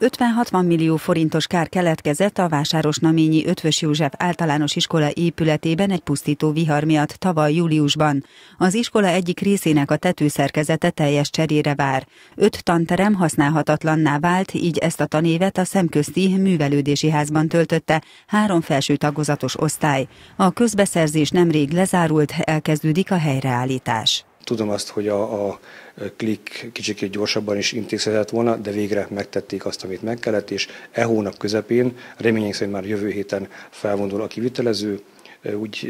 50-60 millió forintos kár keletkezett a Naményi Ötvös József általános iskola épületében egy pusztító vihar miatt tavaly júliusban. Az iskola egyik részének a tetőszerkezete teljes cserére vár. Öt tanterem használhatatlanná vált, így ezt a tanévet a szemközti művelődési házban töltötte három felső tagozatos osztály. A közbeszerzés nemrég lezárult, elkezdődik a helyreállítás. Tudom azt, hogy a, a klik kicsit gyorsabban is intézhetett volna, de végre megtették azt, amit meg kellett, és e hónap közepén, reményénk szerint már jövő héten felvonul a kivitelező, úgy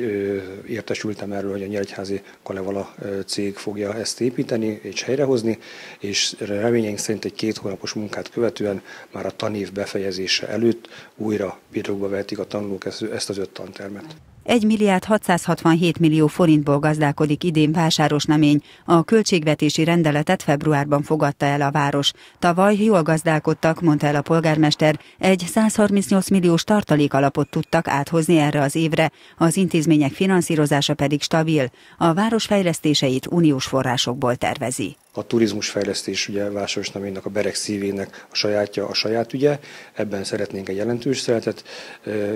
értesültem erről, hogy a Nyíregyházi Kalevala cég fogja ezt építeni és helyrehozni, és reményénk szerint egy két hónapos munkát követően már a tanév befejezése előtt újra birtokba vehetik a tanulók ezt az öt tantermet. 1 milliárd 667 millió forintból gazdálkodik idén vásárosnamény. A költségvetési rendeletet februárban fogadta el a város. Tavaly jól gazdálkodtak, mondta el a polgármester, egy 138 milliós tartalék alapot tudtak áthozni erre az évre, az intézmények finanszírozása pedig stabil, a város fejlesztéseit uniós forrásokból tervezi a turizmusfejlesztés ugye Vásáros Naménak, a Berek szívének a sajátja, a saját ügye. Ebben szeretnénk egy jelentős szeretet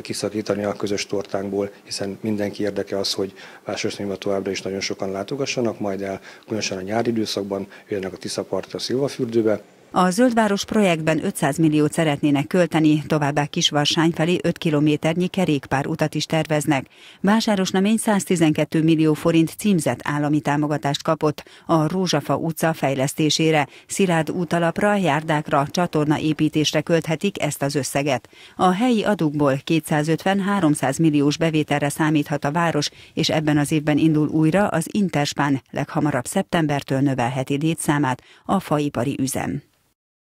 kiszakítani a közös tortánkból, hiszen mindenki érdeke az, hogy Vásáros Naméba továbbra is nagyon sokan látogassanak, majd el különösen a nyári időszakban jönnek a Tiszapartra, a Szilvafürdőbe. A Zöldváros projektben 500 milliót szeretnének költeni, továbbá Kisvarsány felé 5 kilométernyi kerékpár utat is terveznek. Vásáros Namény 112 millió forint címzett állami támogatást kapott a Rózsafa utca fejlesztésére. Szilárd útalapra, járdákra, csatorna építésre költhetik ezt az összeget. A helyi adókból 250-300 milliós bevételre számíthat a város, és ebben az évben indul újra az Interspán leghamarabb szeptembertől növelheti létszámát a faipari üzem.